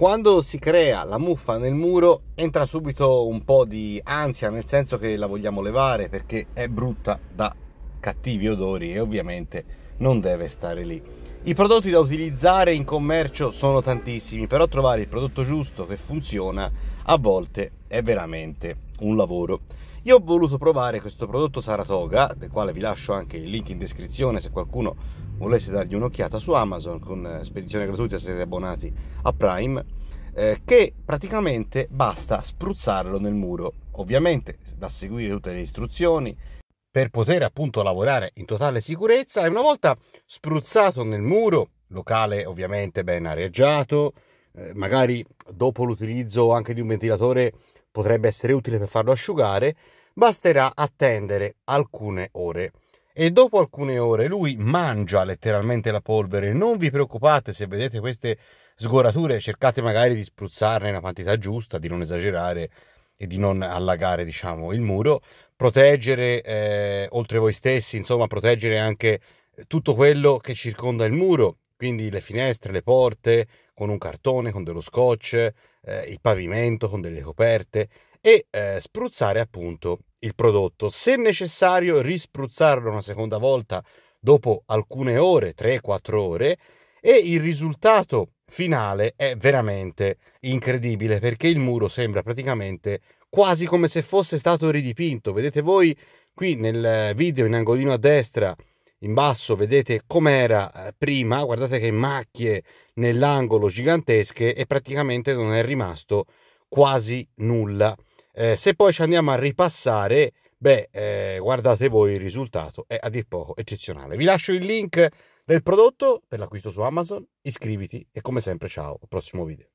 Quando si crea la muffa nel muro entra subito un po' di ansia, nel senso che la vogliamo levare perché è brutta da cattivi odori e ovviamente non deve stare lì. I prodotti da utilizzare in commercio sono tantissimi, però trovare il prodotto giusto che funziona a volte è veramente un lavoro. Io ho voluto provare questo prodotto Saratoga, del quale vi lascio anche il link in descrizione se qualcuno voleste dargli un'occhiata su Amazon con eh, spedizione gratuita se siete abbonati a Prime, eh, che praticamente basta spruzzarlo nel muro. Ovviamente da seguire tutte le istruzioni per poter appunto lavorare in totale sicurezza e una volta spruzzato nel muro, locale ovviamente ben areggiato, eh, magari dopo l'utilizzo anche di un ventilatore potrebbe essere utile per farlo asciugare, basterà attendere alcune ore e dopo alcune ore lui mangia letteralmente la polvere. Non vi preoccupate se vedete queste sgorature, cercate magari di spruzzarne la quantità giusta, di non esagerare e di non allagare diciamo, il muro, proteggere eh, oltre voi stessi, insomma proteggere anche tutto quello che circonda il muro, quindi le finestre, le porte, con un cartone, con dello scotch, eh, il pavimento, con delle coperte e eh, spruzzare appunto il prodotto, se necessario rispruzzarlo una seconda volta dopo alcune ore, 3-4 ore, e il risultato finale è veramente incredibile perché il muro sembra praticamente quasi come se fosse stato ridipinto. Vedete voi qui nel video in angolino a destra in basso vedete com'era eh, prima, guardate che macchie nell'angolo gigantesche e praticamente non è rimasto quasi nulla. Eh, se poi ci andiamo a ripassare, beh, eh, guardate voi, il risultato è a dir poco eccezionale. Vi lascio il link del prodotto per l'acquisto su Amazon, iscriviti e come sempre ciao, al prossimo video.